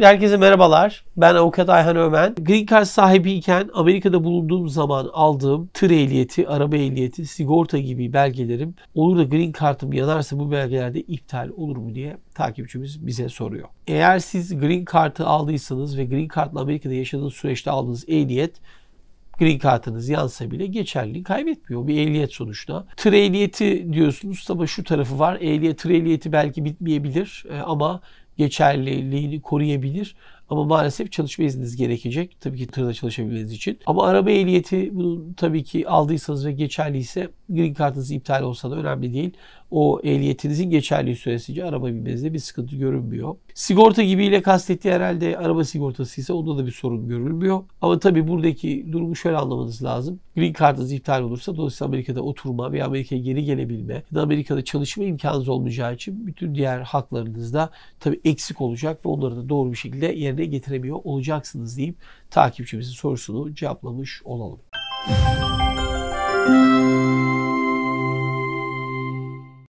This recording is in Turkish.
Herkese merhabalar. Ben avukat Ayhan Ömen. Green Card sahibiyken Amerika'da bulunduğum zaman aldığım tır ehliyeti, araba ehliyeti, sigorta gibi belgelerim olur da Green Card'ım yanarsa bu belgelerde iptal olur mu diye takipçimiz bize soruyor. Eğer siz Green Card'ı aldıysanız ve Green Card'la Amerika'da yaşadığınız süreçte aldığınız ehliyet green card'ınız yansa bile geçerliliğini kaybetmiyor. Bir ehliyet sonuçta. Tır ehliyeti diyorsunuz ama şu tarafı var. Ehliyet, tır ehliyeti belki bitmeyebilir e, ama geçerliliğini koruyabilir. Ama maalesef çalışma izniniz gerekecek. Tabii ki tırda çalışabilmeniz için. Ama araba ehliyeti bunu tabii ki aldıysanız ve geçerliyse green card'ınız iptal olsa da önemli değil o ehliyetinizin geçerli süresince araba binmenizde bir sıkıntı görünmüyor. Sigorta gibiyle kastetti herhalde araba sigortası ise onda da bir sorun görülmüyor. Ama tabii buradaki durumu şöyle anlamanız lazım. Green kartınız iptal olursa dolayısıyla Amerika'da oturma veya Amerika'ya geri gelebilme ya da Amerika'da çalışma imkanınız olmayacağı için bütün diğer haklarınız da tabii eksik olacak ve onları da doğru bir şekilde yerine getiremiyor olacaksınız deyip takipçimizin sorusunu cevaplamış olalım. Müzik